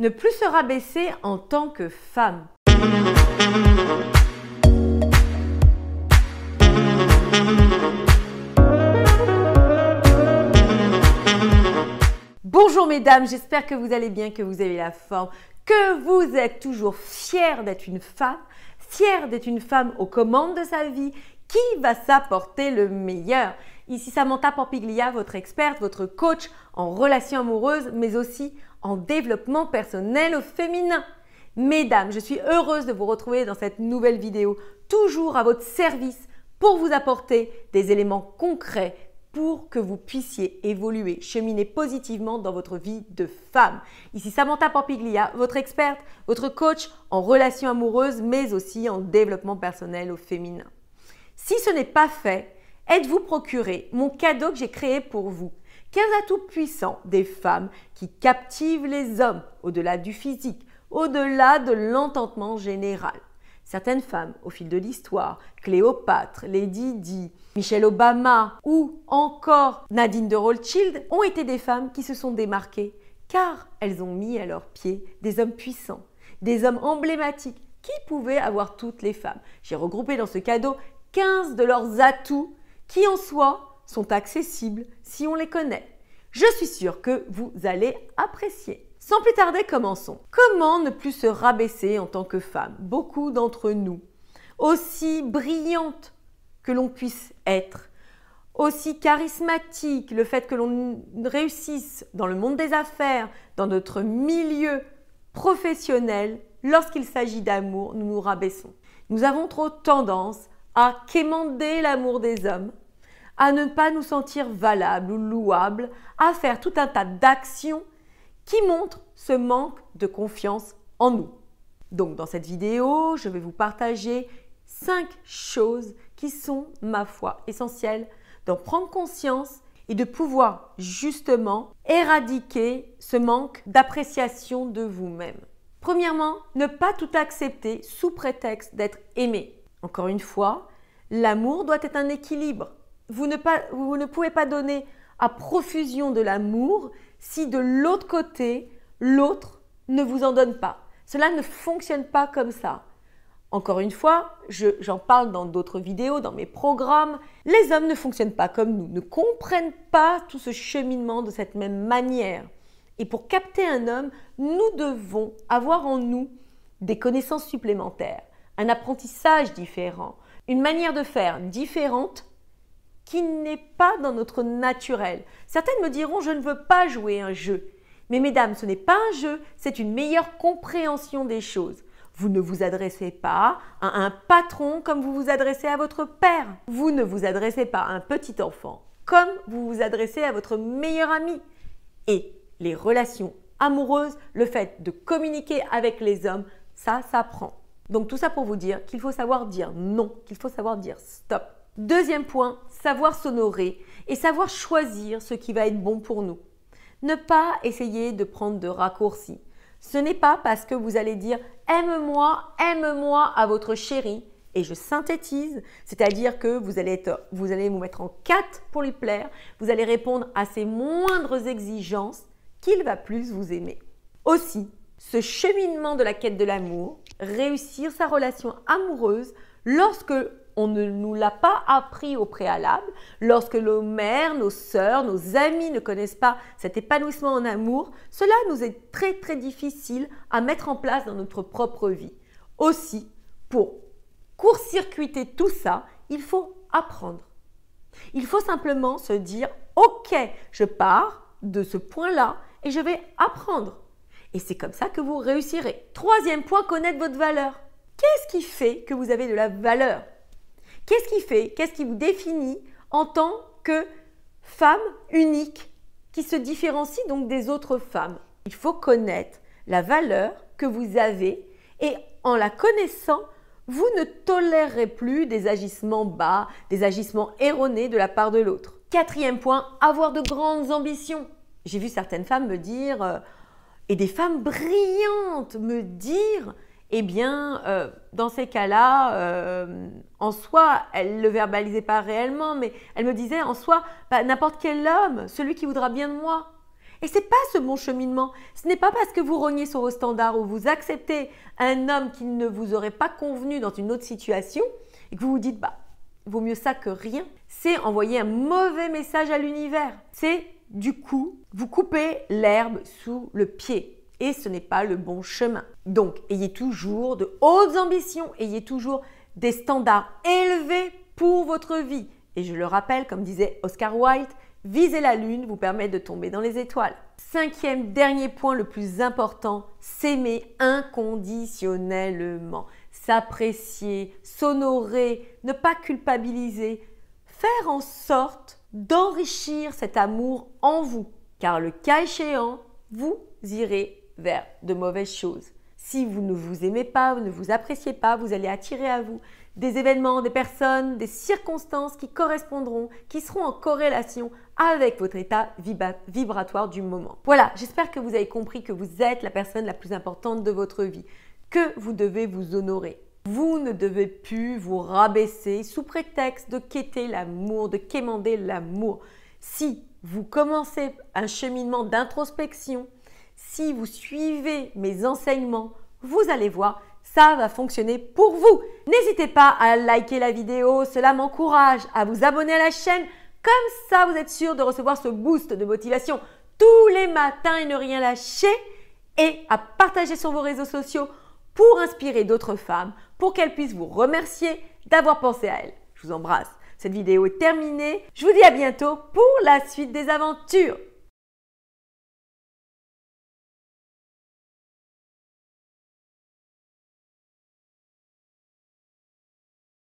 ne plus se rabaisser en tant que femme. Bonjour mesdames, j'espère que vous allez bien, que vous avez la forme, que vous êtes toujours fière d'être une femme, fière d'être une femme aux commandes de sa vie, qui va s'apporter le meilleur Ici Samantha Pampiglia, votre experte, votre coach en relations amoureuses, mais aussi en développement personnel au féminin. Mesdames, je suis heureuse de vous retrouver dans cette nouvelle vidéo, toujours à votre service pour vous apporter des éléments concrets pour que vous puissiez évoluer, cheminer positivement dans votre vie de femme. Ici Samantha Pampiglia, votre experte, votre coach en relations amoureuses, mais aussi en développement personnel au féminin. Si ce n'est pas fait, êtes-vous procuré mon cadeau que j'ai créé pour vous 15 atouts puissants des femmes qui captivent les hommes au-delà du physique, au-delà de l'ententement général. Certaines femmes, au fil de l'histoire, Cléopâtre, Lady Di, Michelle Obama ou encore Nadine de Rothschild, ont été des femmes qui se sont démarquées car elles ont mis à leurs pieds des hommes puissants, des hommes emblématiques qui pouvaient avoir toutes les femmes. J'ai regroupé dans ce cadeau 15 de leurs atouts qui en soi sont accessibles si on les connaît. Je suis sûre que vous allez apprécier. Sans plus tarder, commençons. Comment ne plus se rabaisser en tant que femme Beaucoup d'entre nous, aussi brillantes que l'on puisse être, aussi charismatiques, le fait que l'on réussisse dans le monde des affaires, dans notre milieu professionnel, lorsqu'il s'agit d'amour, nous nous rabaissons. Nous avons trop tendance à quémander l'amour des hommes, à ne pas nous sentir valables ou louables, à faire tout un tas d'actions qui montrent ce manque de confiance en nous. Donc dans cette vidéo, je vais vous partager cinq choses qui sont, ma foi, essentielles d'en prendre conscience et de pouvoir justement éradiquer ce manque d'appréciation de vous-même. Premièrement, ne pas tout accepter sous prétexte d'être aimé. Encore une fois, l'amour doit être un équilibre. Vous ne, pouvez pas donner à profusion de l'amour si de l'autre côté, l'autre ne vous en donne pas. Cela ne fonctionne pas comme ça. Encore une fois, j'en parle dans d'autres vidéos, dans mes programmes. Les hommes ne fonctionnent pas comme nous, ne comprennent pas tout ce cheminement de cette même manière. Et pour capter un homme, nous devons avoir en nous des connaissances supplémentaires un apprentissage différent, une manière de faire différente qui n'est pas dans notre naturel. Certaines me diront je ne veux pas jouer un jeu. Mais mesdames, ce n'est pas un jeu, c'est une meilleure compréhension des choses. Vous ne vous adressez pas à un patron comme vous vous adressez à votre père. Vous ne vous adressez pas à un petit enfant comme vous vous adressez à votre meilleur ami. Et les relations amoureuses, le fait de communiquer avec les hommes, ça s'apprend. Donc tout ça pour vous dire qu'il faut savoir dire non, qu'il faut savoir dire stop. Deuxième point, savoir s'honorer et savoir choisir ce qui va être bon pour nous. Ne pas essayer de prendre de raccourcis. Ce n'est pas parce que vous allez dire aime-moi, aime-moi à votre chéri et je synthétise, c'est-à-dire que vous allez, vous vous mettre en quatre pour lui plaire, vous allez répondre à ses moindres exigences qu'il va plus vous aimer. Aussi, ce cheminement de la quête de l'amour, réussir sa relation amoureuse lorsque on ne nous l'a pas appris au préalable, lorsque nos mères, nos sœurs, nos amis ne connaissent pas cet épanouissement en amour, cela nous est très très difficile à mettre en place dans notre propre vie. Aussi, pour court-circuiter tout ça, il faut apprendre. Il faut simplement se dire, ok, je pars de ce point-là et je vais apprendre. Et c'est comme ça que vous réussirez. Troisième point, connaître votre valeur. Qu'est-ce qui fait que vous avez de la valeur Qu'est-ce qui fait Qu'est-ce qui vous définit en tant que femme unique qui se différencie donc des autres femmes Il faut connaître la valeur que vous avez et en la connaissant, vous ne tolérerez plus des agissements bas, des agissements erronés de la part de l'autre. Quatrième point, avoir de grandes ambitions. J'ai vu certaines femmes me dire euh, et des femmes brillantes me dirent, eh bien, euh, dans ces cas-là, euh, en soi, elles ne le verbalisaient pas réellement, mais elles me disaient, en soi, bah, n'importe quel homme, celui qui voudra bien de moi. Et ce n'est pas ce bon cheminement. Ce n'est pas parce que vous rognez sur vos standards ou vous acceptez un homme qui ne vous aurait pas convenu dans une autre situation et que vous vous dites, bah, vaut mieux ça que rien. C'est envoyer un mauvais message à l'univers. C'est du coup, vous coupez l'herbe sous le pied et ce n'est pas le bon chemin. Donc, ayez toujours de hautes ambitions, ayez toujours des standards élevés pour votre vie. Et je le rappelle, comme disait Oscar Wilde, viser la lune vous permet de tomber dans les étoiles. Cinquième, dernier point le plus important, s'aimer inconditionnellement, s'apprécier, s'honorer, ne pas culpabiliser, faire en sorte d'enrichir cet amour en vous, car le cas échéant, vous irez vers de mauvaises choses. Si vous ne vous aimez pas, vous ne vous appréciez pas, vous allez attirer à vous des événements, des personnes, des circonstances qui correspondront, qui seront en corrélation avec votre état vibratoire du moment. Voilà, j'espère que vous avez compris que vous êtes la personne la plus importante de votre vie, que vous devez vous honorer, vous ne devez plus vous rabaisser sous prétexte de quêter l'amour, de quémander l'amour. Si vous commencez un cheminement d'introspection, si vous suivez mes enseignements, vous allez voir, ça va fonctionner pour vous. N'hésitez pas à liker la vidéo, cela m'encourage, à vous abonner à la chaîne. Comme ça, vous êtes sûr de recevoir ce boost de motivation tous les matins et ne rien lâcher. Et à partager sur vos réseaux sociaux pour inspirer d'autres femmes, pour qu'elles puissent vous remercier d'avoir pensé à elles. Je vous embrasse. Cette vidéo est terminée. Je vous dis à bientôt pour la suite des aventures.